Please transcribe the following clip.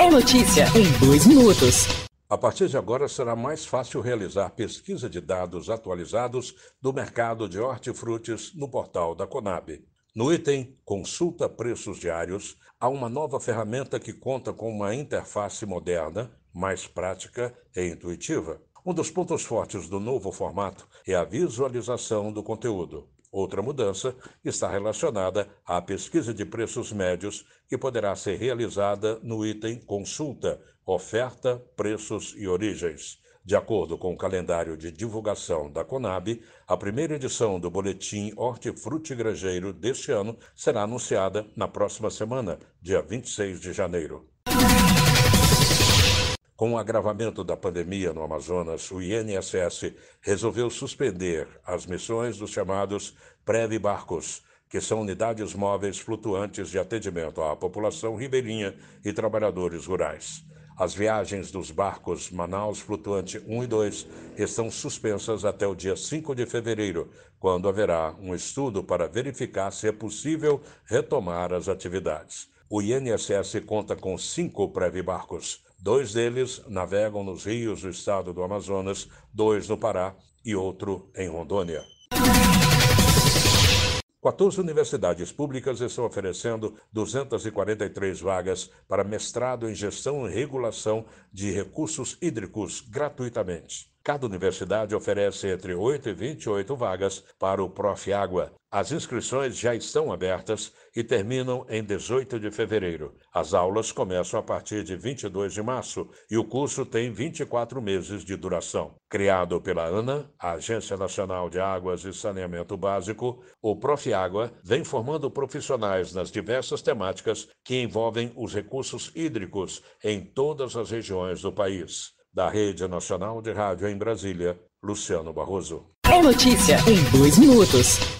É notícia em dois minutos. A partir de agora será mais fácil realizar pesquisa de dados atualizados do mercado de hortifrutis no portal da Conab. No item Consulta Preços Diários, há uma nova ferramenta que conta com uma interface moderna, mais prática e intuitiva. Um dos pontos fortes do novo formato é a visualização do conteúdo. Outra mudança está relacionada à pesquisa de preços médios, que poderá ser realizada no item Consulta, Oferta, Preços e Origens. De acordo com o calendário de divulgação da Conab, a primeira edição do Boletim Hortifruti Grangeiro deste ano será anunciada na próxima semana, dia 26 de janeiro. Com o agravamento da pandemia no Amazonas, o INSS resolveu suspender as missões dos chamados Preve Barcos, que são unidades móveis flutuantes de atendimento à população ribeirinha e trabalhadores rurais. As viagens dos barcos Manaus Flutuante 1 e 2 estão suspensas até o dia 5 de fevereiro, quando haverá um estudo para verificar se é possível retomar as atividades. O INSS conta com cinco pré-barcos, Dois deles navegam nos rios do estado do Amazonas, dois no Pará e outro em Rondônia. 14 universidades públicas estão oferecendo 243 vagas para mestrado em gestão e regulação de recursos hídricos gratuitamente. Cada universidade oferece entre 8 e 28 vagas para o Prof. Água. As inscrições já estão abertas e terminam em 18 de fevereiro. As aulas começam a partir de 22 de março e o curso tem 24 meses de duração. Criado pela ANA, a Agência Nacional de Águas e Saneamento Básico, o Prof. Água vem formando profissionais nas diversas temáticas que envolvem os recursos hídricos em todas as regiões do país da Rede Nacional de Rádio em Brasília, Luciano Barroso. É notícia em dois minutos.